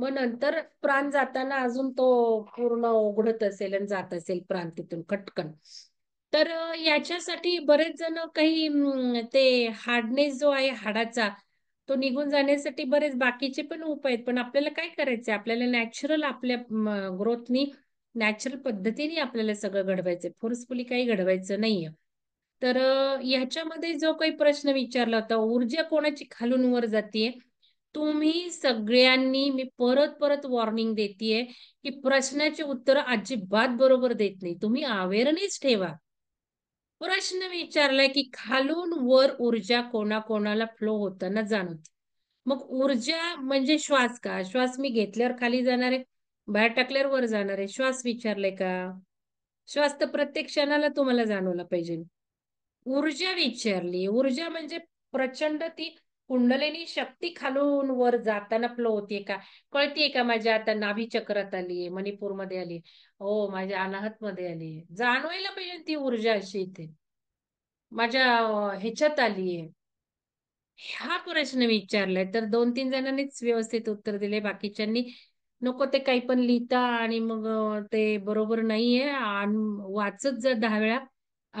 मग नंतर प्राण जाताना अजून तो पूर्ण उघडत असेल आणि जात असेल प्राण तिथून खटकन तर याच्यासाठी बरेच जण काही ते हार्डनेस जो आहे हाडाचा तो निघून जाण्यासाठी बरेच बाकीचे पण उपाय आहेत पण आपल्याला काय करायचंय आपल्याला नॅचरल आपल्या ग्रोथनी नॅचरल पद्धतीने आपल्याला सगळं घडवायचंय फोर्सफुली काही घडवायचं नाहीये तर ह्याच्यामध्ये जो काही प्रश्न विचारला होता ऊर्जा कोणाची खालून वर जाते तुम्ही सगळ्यांनी मी परत परत वॉर्निंग देते की प्रश्नाचे उत्तर अजिबात बरोबर देत नाही तुम्ही अवेअरनेस ठेवा प्रश्न विचारलाय की खालून वर ऊर्जा कोणाकोणाला फ्लो होताना जाणवते मग ऊर्जा म्हणजे श्वास का श्वास मी घेतल्यावर खाली जाणार आहे बाहेर टाकल्यावर वर जाणार आहे श्वास विचारलाय का श्वास तर प्रत्येक क्षणाला तुम्हाला जाणवला पाहिजे ऊर्जा विचारली ऊर्जा म्हणजे प्रचंड ती कुंडलेनी शक्ती खालून वर जाताना फ्लो होतीये का कळतीये का माझ्या आता नाभी चक्रात आलीये मणिपूरमध्ये आली हो माझ्या अनाहत मध्ये आलीये जाणवायला पाहिजे ती ऊर्जा अशी इथे माझ्या ह्याच्यात आलीये हा प्रश्न विचारलाय तर दोन तीन जणांनीच व्यवस्थित उत्तर दिले बाकीच्यांनी नको ते काही पण लिहिता आणि मग ते बरोबर नाहीये वाचत जर दहा वेळा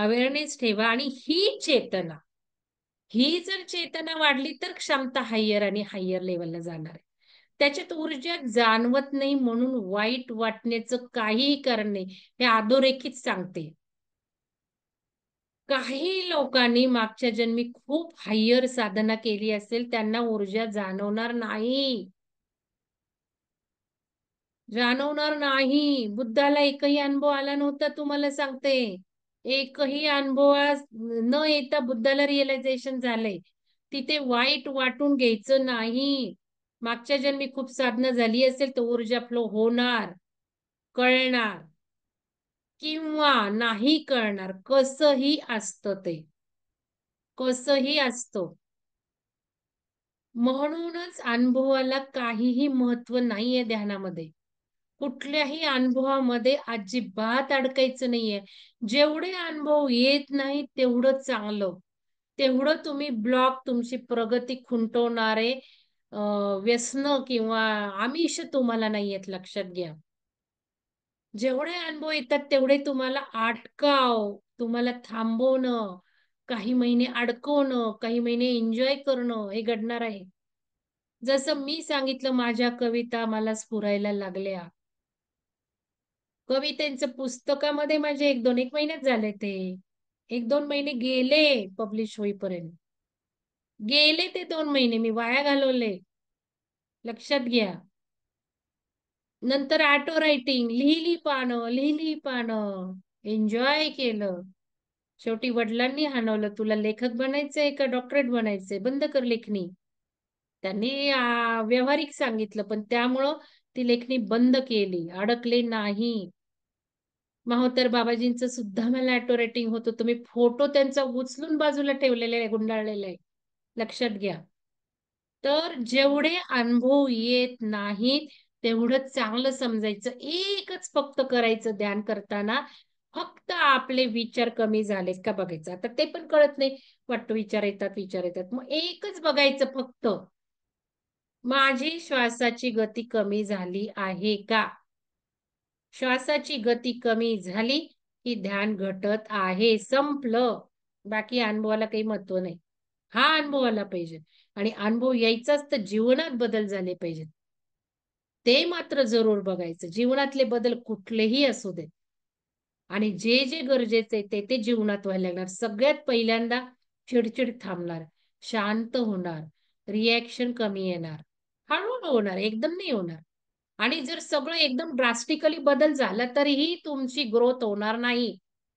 अवेअरनेस ठेवा आणि ही चेतना ही जर चेतना वाढली तर क्षमता हायर आणि हायर लेवलला जाणार आहे त्याच्यात ऊर्जा जाणवत नाही म्हणून वाईट वाटण्याचं काहीही कारण नाही हे आदोरेखित सांगते काही लोकांनी मागच्या जन्मी खूप हायर साधना केली असेल त्यांना ऊर्जा जाणवणार नाही जाणवणार नाही बुद्धाला एकही अनुभव आला नव्हता तुम्हाला सांगते एकही अनुभव न येता बुद्धाला रिअलायझेशन झालंय तिथे वाईट वाटून घ्यायचं नाही मागच्या जन्मी खूप साधना झाली असेल तर ऊर्जा फ्लो होणार कळणार किंवा नाही कळणार कसही असत ते कसही असत म्हणूनच अनुभवाला काहीही महत्व नाहीये ध्यानामध्ये कुठल्याही अनुभवामध्ये अजिबात अडकायचं नाहीये जेवढे अनुभव येत नाही तेवढं चांगलं तेवढं तुम्ही ब्लॉक तुमची प्रगती खुंटवणारे व्यसन किंवा आमिष तुम्हाला नाही येत लक्षात घ्या जेवढे अनुभव येतात तेवढे तुम्हाला आटकाव तुम्हाला थांबवणं काही महिने अडकवणं काही महिने एन्जॉय करणं हे घडणार आहे जसं मी सांगितलं माझ्या कविता मला स्फुरायला लागल्या कवितेंचं पुस्तकामध्ये माझे एक दोन एक महिन्यात झाले ते एक दोन महिने गेले पब्लिश होईपर्यंत गेले ते दोन महिने मी वाया घालवले लक्षात घ्या नंतर ऑटो रायटिंग लिहिली पानं लिहिली पानं एन्जॉय केलं शेवटी वडिलांनी हाणवलं तुला लेखक बनायचंय का डॉक्टरेट बनायचंय बंद कर लेखणी त्यांनी व्यावहारिक सांगितलं पण त्यामुळं ती लेखणी बंद केली अडकले नाही माहोतर बाबाजींचं सुद्धा मला ऑटो रेटिंग होतं तुम्ही फोटो त्यांचा उचलून बाजूला ठेवलेले आहे गुंडाळलेला आहे लक्षात घ्या तर जेवढे अनुभव येत नाहीत तेवढं चांगलं समजायचं एकच फक्त करायचं ध्यान करताना फक्त आपले विचार कमी झालेत का बघायचं आता ते पण कळत नाही वाटतो विचार येतात विचार येतात मग एकच बघायचं फक्त माझी श्वासाची गती कमी झाली आहे का श्वासाची गती कमी झाली की ध्यान घटत आहे संपलं बाकी अनुभवाला काही महत्व नाही हा अनुभव आला पाहिजे आणि अनुभव यायचाच तर जीवनात बदल झाले पाहिजेत ते मात्र जरूर बघायचं जीवनातले बदल कुठलेही असू देत आणि जे जे गरजेचे ते ते जीवनात व्हायला लागणार सगळ्यात पहिल्यांदा चिडचिड थांबणार शांत होणार रिॲक्शन कमी येणार हळूहळू होणार एकदम नाही होणार आणि जर सगळं एकदम ड्रास्टिकली बदल झाला तरीही तुमची ग्रोथ होणार नाही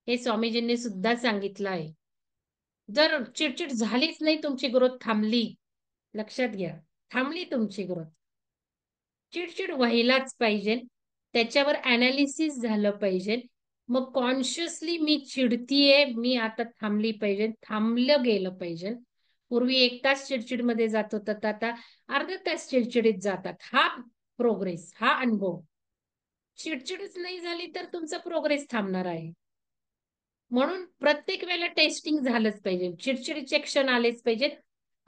हे स्वामीजींनी सुद्धा सांगितलं आहे जर चिडचिड झालीच नाही तुमची ग्रोथ थांबली लक्षात घ्या थांबली तुमची ग्रोथ चिडचिड व्हायलाच पाहिजे त्याच्यावर अनालिसिस झालं पाहिजे मग कॉन्शियसली मी चिडतीये मी आता थांबली पाहिजे थांबलं गेलं पाहिजे पूर्वी एक तास चिडचिडमध्ये जात होतात आता अर्धा तास चिडचिडीत जातात हा प्रोग्रेस हा अनुभव चिडचिडच नाही झाली तर तुमचा प्रोग्रेस थांबणार आहे म्हणून प्रत्येक वेळेला टेस्टिंग झालंच पाहिजे चिडचिडचे क्षण आलेच पाहिजेत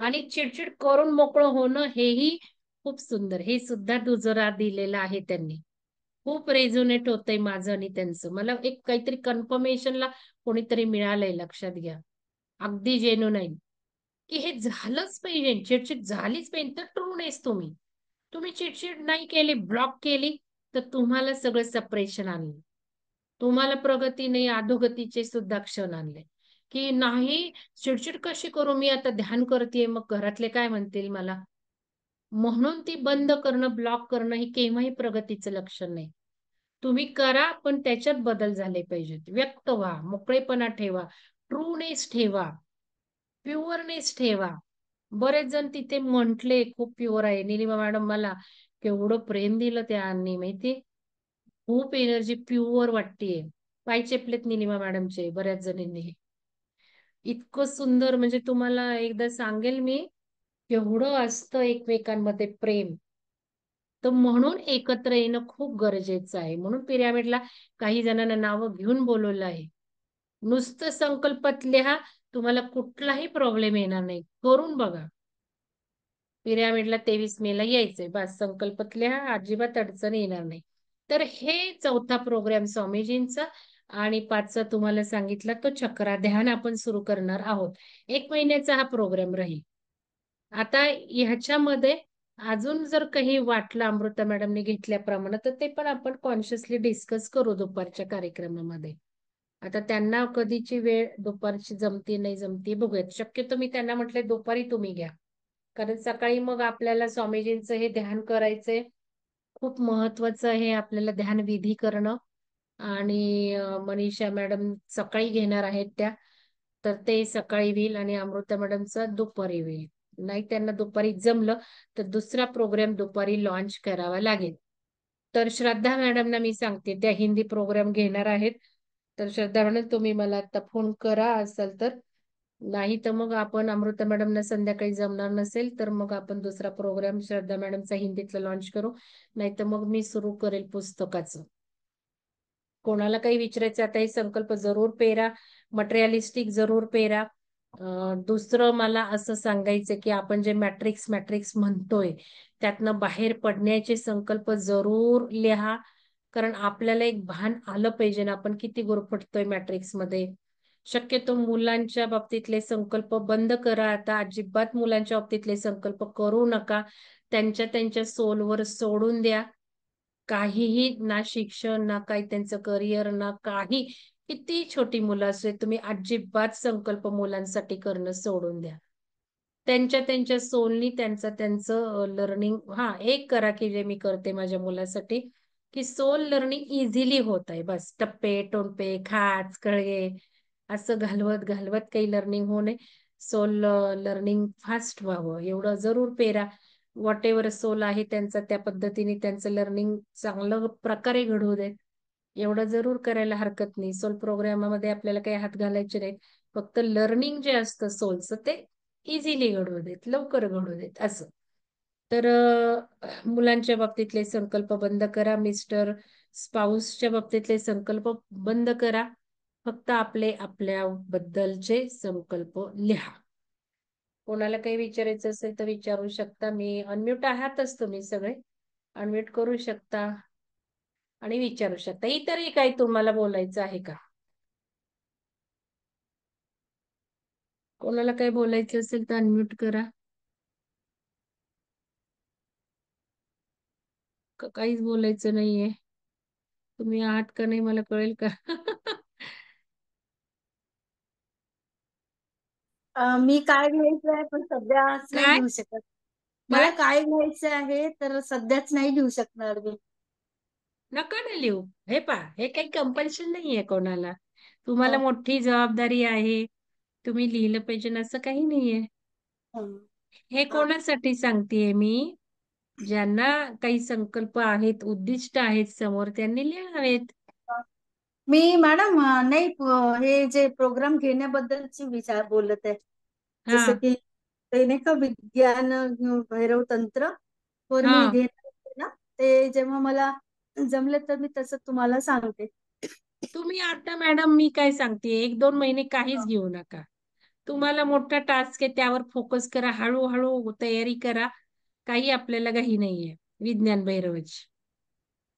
आणि चिडचिड करून मोकळं होणं हेही खूप सुंदर हे सुद्धा दुजोरा दिलेला आहे त्यांनी खूप रेझोनेट होतंय माझं आणि त्यांचं मला एक काहीतरी कन्फर्मेशनला कोणीतरी मिळालंय लक्षात घ्या अगदी जेनो नाही की हे झालंच पाहिजे चिडचिड झालीच पाहिजे तर ट्रूनेस तुम्ही तुम्ही चिडचिड नाही केली ब्लॉक केली तर तुम्हाला सगळं सपरेशन आणलं तुम्हाला प्रगती नाही अधोगतीचे सुद्धा क्षण आणले की नाही चिडचिड कशी करू मी आता ध्यान करते मग घरातले काय म्हणतील मला म्हणून ती बंद करणं ब्लॉक करणं हे केव्हाही प्रगतीचं लक्षण नाही तुम्ही करा पण त्याच्यात बदल झाले पाहिजेत व्यक्त व्हा मोकळेपणा ठेवा ट्रूनेस ठेवा प्युअरनेस ठेवा बरेच जण तिथे म्हंटले खूप प्युअर आहे निलिमा मॅडम मला केवढं प्रेम दिलं त्यांनी माहिती खूप एनर्जी प्युअर वाटतेय पाय चेपलेत निलिमा मॅडमचे बऱ्याच जणींनी इतकं सुंदर म्हणजे तुम्हाला एकदा सांगेल मी केवढं असतं एकमेकांमध्ये प्रेम तर म्हणून एकत्र येणं खूप गरजेचं आहे म्हणून पिरामिडला काही जणांना नावं घेऊन बोलवलं आहे नुसतं संकल्पात लिहा तुम्हाला कुठलाही प्रॉब्लेम येणार नाही करून बघा पिरामिडला तेवीस मे ला यायचंय बस संकल्पातल्या अजिबात अडचण येणार नाही तर हे चौथा प्रोग्राम स्वामीजींचा आणि पाचचा तुम्हाला सांगितला तो चक्रा ध्यान आपण सुरू करणार आहोत एक महिन्याचा हा प्रोग्राम राहील आता ह्याच्यामध्ये अजून जर काही वाटलं अमृता मॅडमने घेतल्याप्रमाणे तर ते पण आपण कॉन्शियसली डिस्कस करू दुपारच्या कार्यक्रमामध्ये आता त्यांना कधीची वेळ दुपारची जमती नाही जमती बघूयात शक्यतो मी त्यांना म्हटले दुपारी तुम्ही घ्या कारण सकाळी मग आपल्याला स्वामीजींचं हे ध्यान करायचंय खूप महत्वाचं आहे आपल्याला ध्यान विधी करणं आणि मनीषा मॅडम सकाळी घेणार आहेत त्या तर ते सकाळी होईल आणि अमृता मॅडमचं दुपारी होईल नाही त्यांना दुपारी जमलं तर दुसरा प्रोग्राम दुपारी लॉन्च करावा लागेल तर श्रद्धा मॅडमना मी सांगते त्या हिंदी प्रोग्राम घेणार आहेत तर श्रद्धा म्हणाल तुम्ही मला आता फोन करा असाल तर नाही तर मग आपण अमृता मॅडमना संध्याकाळी जमणार नसेल तर मग आपण दुसरा प्रोग्राम श्रद्धा मॅडमचा हिंदीतला लॉन्च करू नाही तर मग मी सुरू करेल पुस्तकाचं कोणाला काही विचारायचं आता हे संकल्प जरूर पेरा मटेरियालिस्टिक जरूर पेरा दुसरं मला असं सांगायचं की आपण जे मॅट्रिक्स मॅट्रिक्स म्हणतोय त्यातनं बाहेर पडण्याचे संकल्प जरूर लिहा कारण आपल्याला एक भान आलं पाहिजे ना आपण किती गोरफटतोय मॅट्रिक्समध्ये शक्यतो मुलांच्या बाबतीतले संकल्प बंद करा आता अजिबात मुलांच्या बाबतीतले संकल्प करू नका त्यांच्या त्यांच्या सोलवर सोडून द्या काहीही ना शिक्षण ना काही त्यांचं करिअर ना काही किती छोटी मुलं असू तुम्ही अजिबात संकल्प मुलांसाठी करणं सोडून द्या त्यांच्या त्यांच्या सोलनी त्यांचं त्यांचं लर्निंग हा एक करा की जे मी करते माझ्या मुलासाठी की सोल लर्निंग इझिली होत आहे बस टप्पे टोंपे खाच कळगे असं घालवत घालवत काही लर्निंग होऊ नये सोल लर्निंग फास्ट व्हावं एवढं जरूर पेरा वॉट एव्हर सोल आहे त्यांचा त्या पद्धतीने त्यांचं लर्निंग चांगलं प्रकारे घडवू देत एवढं जरूर करायला हरकत नाही सोल प्रोग्रामामध्ये आपल्याला काही हात घालायचे नाहीत फक्त लर्निंग जे असतं सोलचं ते इझिली घडवू देत लवकर घडू देत असं तर मुलांच्या बाबतीतले संकल्प बंद करा मिस्टर स्पाऊसच्या बाबतीतले संकल्प बंद करा फक्त आपले आपल्या बद्दलचे संकल्प लिहा कोणाला काही विचारायचं असेल तर विचारू शकता मी अनम्यूट आहातच तुम्ही सगळे अनम्यूट करू शकता आणि विचारू शकता इतरही काही तुम्हाला बोलायचं आहे का कोणाला काही बोलायचं असेल तर अनम्यूट करा काहीच बोलायचं नाहीये तुम्ही आठ का नाही मला कळेल का मी काय घ्यायचं आहे पण सध्याच नाही घेऊ शकत मला काय घ्यायचं आहे तर सध्याच नाही घेऊ शकणार मी नका ना लिहू हे पा हे काही कंपल्शन नाहीये कोणाला तुम्हाला हो. मोठी जबाबदारी आहे तुम्ही लिहिलं पाहिजे असं काही नाहीये हो. हे कोणासाठी सांगतेय मी ज्यांना काही संकल्प आहेत उद्दिष्ट आहेत समोर त्यांनी लिहावेत मी मॅडम नाही हे जे प्रोग्राम घेण्याबद्दलची विचार बोलत आहे जसं की नाही का विज्ञान भैरव तंत्र मी ना ते जेव्हा मला जमले तर मी तसं तुम्हाला सांगते तुम्ही आता मॅडम मी काय सांगते एक दोन महिने काहीच घेऊ नका तुम्हाला मोठा टास्क आहे त्यावर फोकस करा हळूहळू तयारी करा काही आपल्याला काही नाहीये विज्ञान भैरवच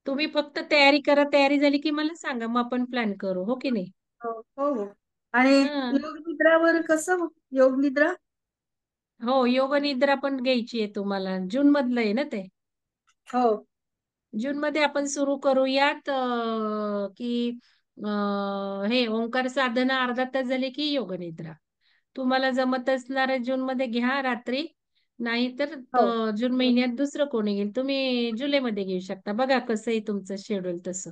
तुम्ही फक्त तयारी करा तयारी झाली की मला सांगा मग आपण प्लॅन करू हो की नाही हो, हो, हो. आणि योग योगनिद्रावर कसं हो? योगनिद्रा हो योग निद्रा पण घ्यायची आहे तुम्हाला जून मधलं आहे ना ते हो जून मध्ये आपण सुरू करूयात की हे ओंकार साधना अर्धा तास झाले की योग निद्रा तुम्हाला जमत असणार जून मध्ये घ्या रात्री नाहीतर तर हो. जून महिन्यात दुसरं कोणी येईल तुम्ही जुलैमध्ये घेऊ शकता बघा आहे तुमचं शेड्यूल तसं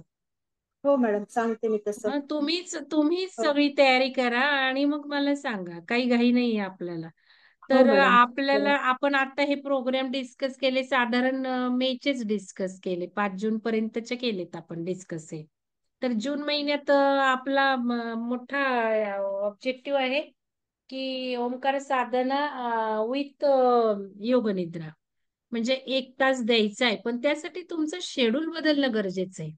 हो मॅडम सांगते मी तसं तुम्हीच तुम्हीच हो. सगळी तयारी करा आणि मग मला सांगा काही घाई नाही आपल्याला हो, तर आपल्याला आपण आता हे प्रोग्राम डिस्कस केले साधारण मे मेचेच डिस्कस केले पाच जून पर्यंतचे केलेत आपण डिस्कस हे तर जून महिन्यात आपला मोठा ऑब्जेक्टिव्ह आहे की ओमकार साधना विथ योगनिद्रा म्हणजे एक तास द्यायचा आहे पण त्यासाठी तुमचं शेड्यूल बदलणं गरजेचं आहे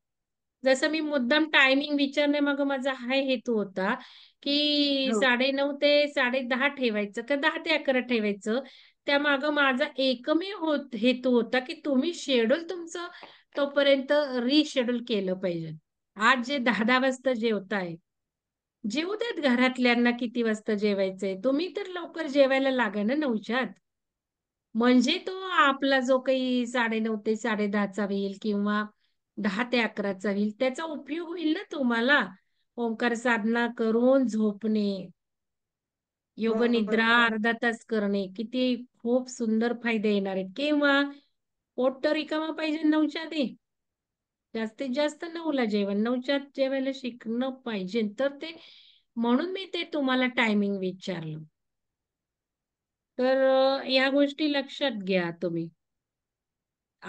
जसं मी मुद्दाम टायमिंग विचारणे मग माझा हा हेतू होता की हो. साडे नऊ ते साडे दहा ठेवायचं का दहा ते अकरा ठेवायचं त्यामाग माझा एकमेव हेतू होता की तुम्ही शेड्यूल तुमचं तोपर्यंत रिशेड्यूल केलं पाहिजे आज जे दहा दहा वाजता जेवताय जेवू देत घरातल्यांना किती वाजता जेवायचंय तुम्ही तर लवकर जेवायला लागा ना नवशात म्हणजे तो आपला जो काही साडे नऊ ते साडे दहाचा होईल किंवा दहा ते अकराचा होईल त्याचा उपयोग होईल ना तुम्हाला ओंकार साधना करून झोपणे योग निद्रा अर्धा तास करणे किती खूप सुंदर फायदे येणार आहेत किंवा पोट तर रिकामा पाहिजे नऊच्या आधी जास्तीत जास्त नऊला जेवण नऊच्या जेवायला शिकणं पाहिजे तर ते म्हणून मी ते तुम्हाला टायमिंग विचारलं तर या गोष्टी लक्षात घ्या तुम्ही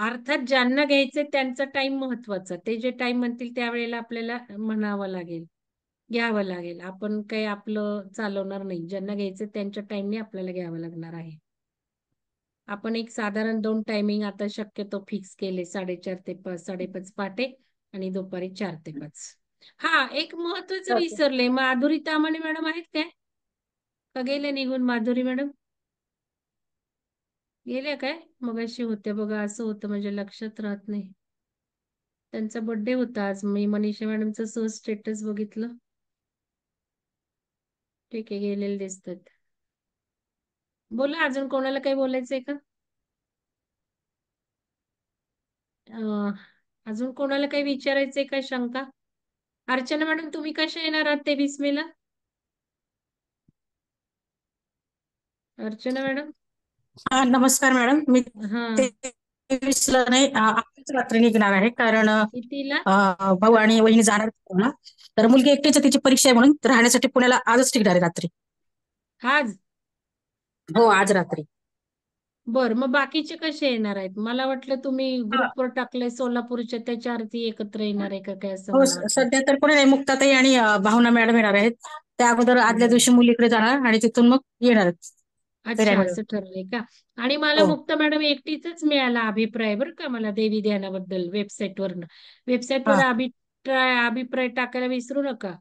अर्थात ज्यांना घ्यायचे त्यांचा टाइम महत्वाचा ते जे टाइम म्हणतील त्यावेळेला आपल्याला म्हणावं लागेल घ्यावं लागेल आपण काही आपलं चालवणार नाही ज्यांना घ्यायचं त्यांच्या टाइमने आपल्याला घ्यावं लागणार आहे आपण एक साधारण दोन टायमिंग आता शक्यतो फिक्स केले साडेचार ते पाच साडेपाच पाटे आणि दुपारी चार ते पाच हा एक महत्वाचं विसरले माधुरी तामाने मॅडम आहेत काय का गेले निघून माधुरी मॅडम गेल्या काय मग अशी होते बघा असं होतं म्हणजे लक्षात राहत नाही त्यांचा बर्थडे होता आज मी मनीषा मॅडमचं सहज स्टेटस बघितलं ठीक आहे गेलेले दिसतात बोला अजून कोणाला काही बोलायचंय का अजून कोणाला काही विचारायचंय का शंका अर्चना मॅडम तुम्ही कशा येणार आहात तेवीस मेला अर्चना मॅडम हा, नमस्कार मॅडम मी हा तेवीसला नाही रात्री निघणार आहे कारण भाऊ आणि वहिनी जाणार तर मुलगी एकटीच तिची परीक्षा आहे म्हणून राहण्यासाठी पुण्याला आजच टिकणार आहे रात्री आज हो आज रात्री बर मग बाकीचे कसे येणार आहेत मला वाटलं तुम्ही ग्रुपवर टाकले सोलापूरच्या त्याच्या आरती एकत्र येणार आहे का काय असं हो, सध्या तर कोणी नाही मुक्ताताई आणि भावना मॅडम येणार आहेत त्या अगोदर आदल्या दिवशी मुलीकडे जाणार आणि तिथून मग येणार अच्छा असं ठरलंय का आणि मला हो. मुक्ता मॅडम एकटीच मिळाला अभिप्राय बरं का मला देवी ध्यानाबद्दल वेबसाईटवरनं वेबसाईटवर वर अभिप्राय अभिप्राय टाकायला विसरू नका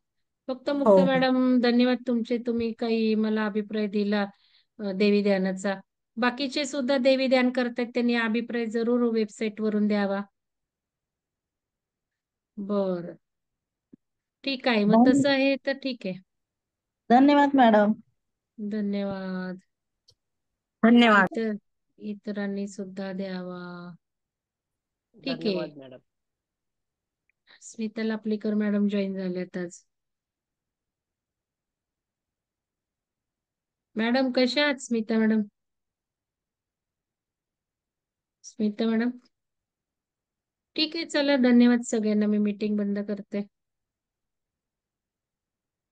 फक्त हो. मुक्ता मॅडम धन्यवाद तुमचे तुम्ही काही मला अभिप्राय दिला देवी ध्यानाचा बाकीचे सुद्धा देवी ध्यान करतात त्यांनी अभिप्राय जरूर वेबसाईट वरून द्यावा बर ठीक आहे मग तसं आहे तर ठीक आहे धन्यवाद मॅडम धन्यवाद धन्यवाद इतरांनी सुद्धा द्यावा ठीक आहे मॅडम आपली कर मॅडम जॉईन झाल्यात आज मॅडम कशा आहात स्मिता मॅडम स्मिता मॅडम ठीक आहे चला धन्यवाद सगळ्यांना मी मीटिंग बंद करते